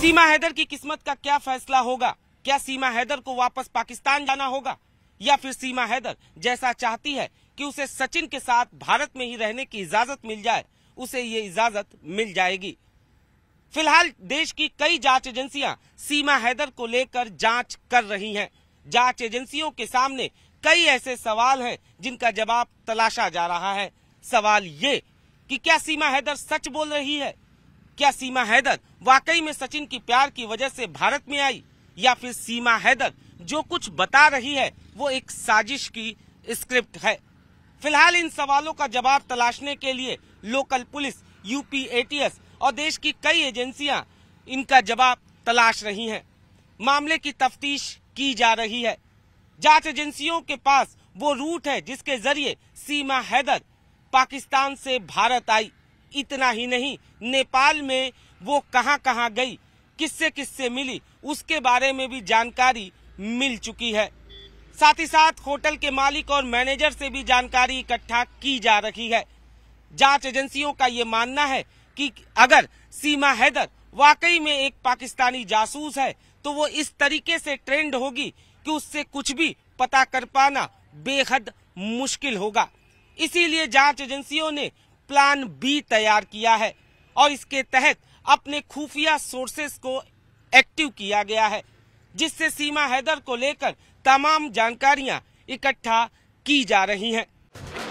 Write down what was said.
सीमा हैदर की किस्मत का क्या फैसला होगा क्या सीमा हैदर को वापस पाकिस्तान जाना होगा या फिर सीमा हैदर जैसा चाहती है कि उसे सचिन के साथ भारत में ही रहने की इजाजत मिल जाए उसे ये इजाजत मिल जाएगी फिलहाल देश की कई जांच एजेंसियां सीमा हैदर को लेकर जांच कर रही हैं। जांच एजेंसियों के सामने कई ऐसे सवाल हैं जिनका जवाब तलाशा जा रहा है सवाल ये कि क्या सीमा हैदर सच बोल रही है क्या सीमा हैदर वाकई में सचिन की प्यार की वजह से भारत में आई या फिर सीमा हैदर जो कुछ बता रही है वो एक साजिश की स्क्रिप्ट है फिलहाल इन सवालों का जवाब तलाशने के लिए लोकल पुलिस यूपी एटीएस और देश की कई एजेंसियां इनका जवाब तलाश रही हैं। मामले की तफ्तीश की जा रही है जांच एजेंसियों के पास वो रूट है जिसके जरिए सीमा हैदर पाकिस्तान से भारत आई इतना ही नहीं नेपाल में वो कहाँ कहाँ गई किससे किससे मिली उसके बारे में भी जानकारी मिल चुकी है साथ ही साथ होटल के मालिक और मैनेजर से भी जानकारी इकट्ठा की जा रही है जांच एजेंसियों का ये मानना है कि अगर सीमा हैदर वाकई में एक पाकिस्तानी जासूस है तो वो इस तरीके से ट्रेंड होगी कि उससे कुछ भी पता कर पाना बेहद मुश्किल होगा इसीलिए जांच एजेंसियों ने प्लान बी तैयार किया है और इसके तहत अपने खुफिया सोर्सेस को एक्टिव किया गया है जिससे सीमा हैदर को लेकर तमाम जानकारियां इकट्ठा की जा रही हैं।